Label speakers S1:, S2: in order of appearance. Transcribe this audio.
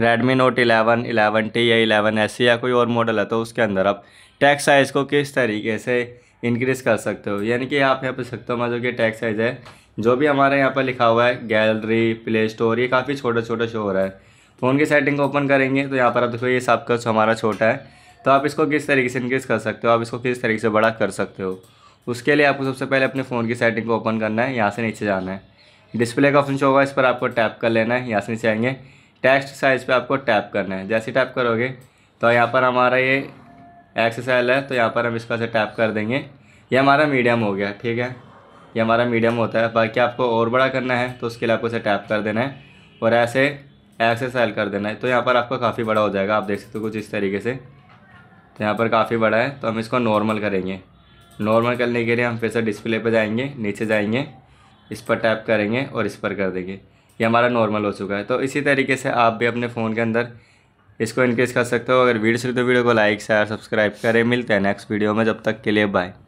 S1: Redmi Note 11, T या eleven S या कोई और मॉडल है तो उसके अंदर आप टैक्स साइज़ को किस तरीके से इंक्रीज़ कर सकते हो यानी कि आप यहाँ पर सकते हो मतलब कि टैक्स साइज़ है जो भी हमारे यहाँ पर लिखा हुआ है गैलरी प्ले स्टोर ये काफ़ी छोटा छोटा शो हो रहा है फ़ोन की सेटिंग को ओपन करेंगे तो यहाँ पर आप देखो ये सबका हमारा छोटा है तो आप इसको किस तरीके से इंक्रीज़ कर सकते हो आप इसको किस तरीके से बड़ा कर सकते हो उसके लिए आपको सबसे पहले अपने फ़ोन की सेटिंग को ओपन करना है यहाँ से नीचे जाना है डिस्प्ले का ऑप्शन शो होगा इस पर आपको टैप कर लेना है यहाँ से नीचे आएंगे टेक्स्ट साइज पे आपको टैप करना है जैसे टैप करोगे तो यहाँ पर हमारा ये एक्सएसएल है तो यहाँ पर हम इसका से टैप कर देंगे ये हमारा मीडियम हो गया ठीक है ये हमारा मीडियम होता है बाकी आपको और बड़ा करना है तो उसके लिए आपको इसे टैप कर देना है और ऐसे एक्सएसएल कर देना है तो यहाँ पर आपको काफ़ी बड़ा हो जाएगा आप देख सकते हो कुछ इस तरीके से तो यहाँ पर काफ़ी बड़ा है तो हम इसको नॉर्मल करेंगे नॉर्मल करने के लिए हम फिर से डिस्प्ले पर जाएंगे नीचे जाएंगे इस पर टैप करेंगे और इस पर कर देंगे ये हमारा नॉर्मल हो चुका है तो इसी तरीके से आप भी अपने फ़ोन के अंदर इसको इनक्रीज़ कर सकते हो अगर वीडियो से तो वीडियो को लाइक शेयर सब्सक्राइब करें मिलते हैं नेक्स्ट वीडियो में जब तक के लिए बाय